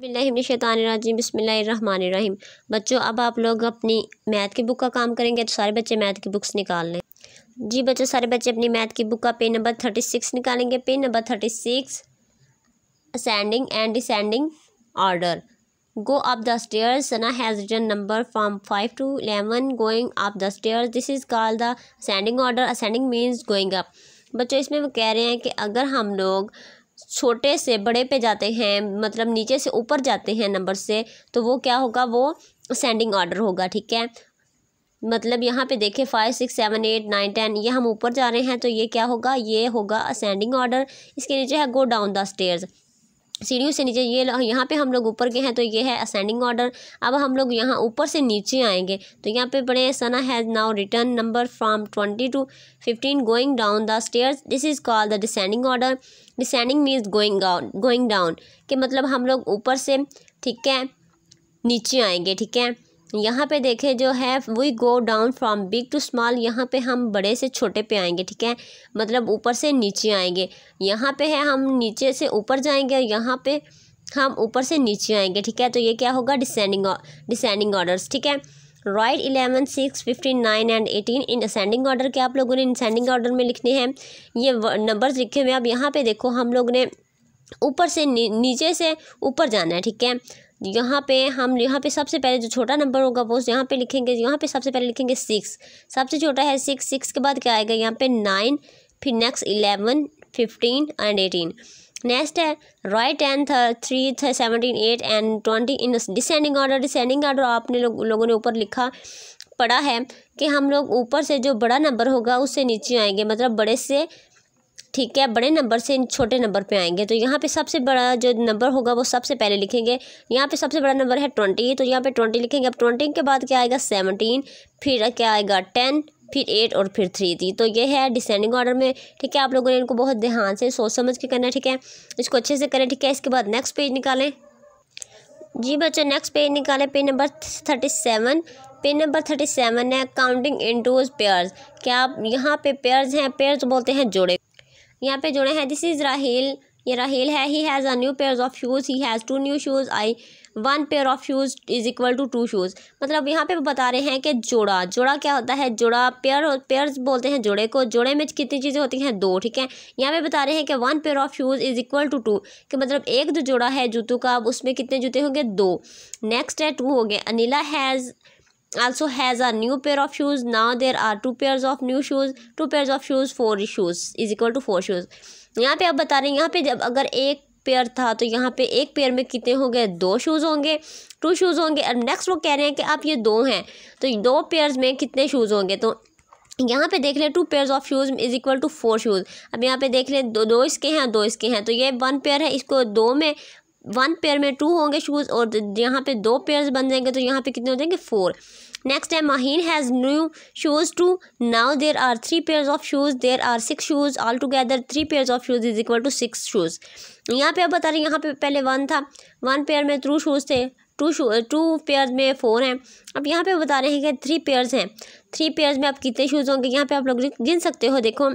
बिल्लिमिनशानरजीम बसमीम बच्चों अब आप लोग अपनी मैथ की बुक का काम करेंगे तो सारे बच्चे मैथ की बुक्स निकाल लें जी बच्चों सारे बच्चे अपनी मैथ की बुक का पेज नंबर थर्टी सिक्स निकालेंगे page number thirty six ascending and descending order go up the stairs Sana has number from five to eleven going up the stairs this is call the ascending order ascending means going up बच्चों इसमें वो कह रहे हैं कि अगर हम लोग छोटे से बड़े पे जाते हैं मतलब नीचे से ऊपर जाते हैं नंबर से तो वो क्या होगा वो सेंडिंग ऑर्डर होगा ठीक है मतलब यहाँ पे देखें five six seven eight nine ten ये हम ऊपर जा रहे हैं तो ये क्या होगा ये होगा असेंडिंग ऑर्डर इसके नीचे है गो डाउन द स्टेयर्स सीढ़ियों से नीचे ये यहाँ पे हम लोग ऊपर के हैं तो ये है असेंडिंग ऑर्डर अब हम लोग यहाँ ऊपर से नीचे आएंगे तो यहाँ पे बड़े Sana has now return number from twenty to fifteen going down the stairs this is called the descending order descending means going going down के मतलब हम लोग ऊपर से ठीक है नीचे आएंगे ठीक है यहाँ पे देखें जो है we go down from big to small यहाँ पे हम बड़े से छोटे पे आएंगे ठीक है मतलब ऊपर से नीचे आएंगे यहाँ पे है हम नीचे से ऊपर जाएंगे और यहाँ पे हम ऊपर से नीचे आएंगे ठीक है तो ये क्या होगा डिसेंडिंग डिसेंडिंग ऑर्डर्स ठीक है right eleven six fifteen nine and eighteen in ascending order के आप लोगों ने डिसेंडिंग ऑर्डर में लिखने हैं ये नंबर्स लिखे हुए अब यहाँ पे देखो हम लोग ने ऊपर से नी, नीचे से ऊपर जाना है ठीक है यहाँ पे हम यहाँ पे सबसे पहले जो छोटा नंबर होगा वो यहाँ पे लिखेंगे यहाँ पे सबसे पहले लिखेंगे सिक्स सबसे छोटा है सिक्स सिक्स के बाद क्या आएगा यहाँ पे नाइन फिर next eleven fifteen and eighteen next है right and three seventeen eight and twenty in descending order descending order आपने लो, लोगों ने ऊपर लिखा पड़ा है कि हम लोग ऊपर से जो बड़ा नंबर होगा उससे नीचे आएंगे मतलब बड़े से ठीक है बड़े नंबर से इन छोटे नंबर पे आएंगे तो यहाँ पे सबसे बड़ा जो नंबर होगा वो सबसे पहले लिखेंगे यहाँ पे सबसे बड़ा नंबर है ट्वेंटी तो यहाँ पे ट्वेंटी लिखेंगे अब ट्वेंटी के बाद क्या आएगा सेवनटीन फिर क्या आएगा टेन फिर एट और फिर थ्री थी तो ये है डिसेंडिंग ऑर्डर में ठीक है आप लोगों ने इनको बहुत ध्यान से सोच समझ के करना ठीक है इसको अच्छे से करें ठीक है इसके बाद नेक्स्ट पेज निकालें जी बच्चों नेक्स्ट पेज निकालें page number thirty seven page number thirty seven है काउंटिंग इन टूज पेयर्स क्या आप यहाँ पे पेयर्स हैं पेयर्स बोलते हैं जोड़े यहाँ पे जुड़े हैं दिस इज़ राहील ये राहील है he has a new pair of shoes he has two new shoes I one pair of shoes is equal to two shoes मतलब यहाँ पे बता रहे हैं कि जोड़ा जोड़ा क्या होता है जोड़ा पेयर पेयर्स बोलते हैं जोड़े को जोड़े में कितनी चीज़ें होती हैं दो ठीक है यहाँ पे बता रहे हैं कि one pair of shoes is equal to two कि मतलब एक जो जोड़ा है जूतों का उसमें कितने जूते होंगे दो नेक्स्ट है टू हो गए Anila has also has a new pair of shoes now there are two pairs of new shoes two pairs of shoes four shoes is equal to four shoes यहाँ पे आप बता रहे हैं यहाँ पे जब अगर एक पेयर था तो यहाँ पे एक पेयर में कितने हो गए दो शूज़ होंगे टू शूज़ होंगे अब नेक्स्ट वो कह रहे हैं कि आप ये दो हैं तो दो पेयर्स में कितने शूज़ होंगे तो यहाँ पे देख लें two pairs of shoes is equal to four shoes अब यहाँ पे देख लें दो दो इसके हैं दो इसके हैं तो ये वन पेयर है इसको दो में वन पेयर में टू होंगे शूज़ और यहाँ पे दो पेयर्स बन जाएंगे तो यहाँ पे कितने हो जाएंगे फोर नेक्स्ट है Maheen has new shoes two now there are three pairs of shoes there are six shoes all together three pairs of shoes is equal to six shoes यहाँ पे आप बता रहे हैं यहाँ पे पहले वन था वन पेयर में थ्रू शूज़ थे टू शू टू पेयर में फ़ोर हैं अब यहाँ पे बता रहे हैं कि थ्री पेयर्स हैं थ्री पेयर्स में आप कितने शूज़ होंगे यहाँ पे आप लोग गिन सकते हो देखो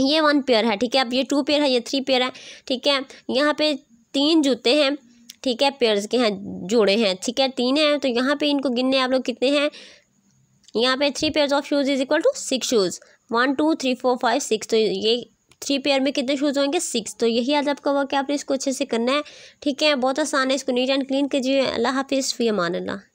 ये वन पेयर है ठीक है अब ये टू पेयर है ये थ्री पेयर है ठीक है यहाँ पे तीन जूते हैं ठीक है पेयर्स के हैं जोड़े हैं ठीक है तीन हैं तो यहाँ पे इनको गिनने आप लोग कितने हैं यहाँ पे three pairs of shoes is equal to six shoes one two three four five six तो ये थ्री पेयर में कितने शूज़ होंगे सिक्स तो यही आज आपका वर्क है आपने इसको अच्छे से करना है ठीक है बहुत आसान है इसको नीट एंड क्लीन कीजिए अल्लाह हाफिज़ फ़ी अमान अल्लाह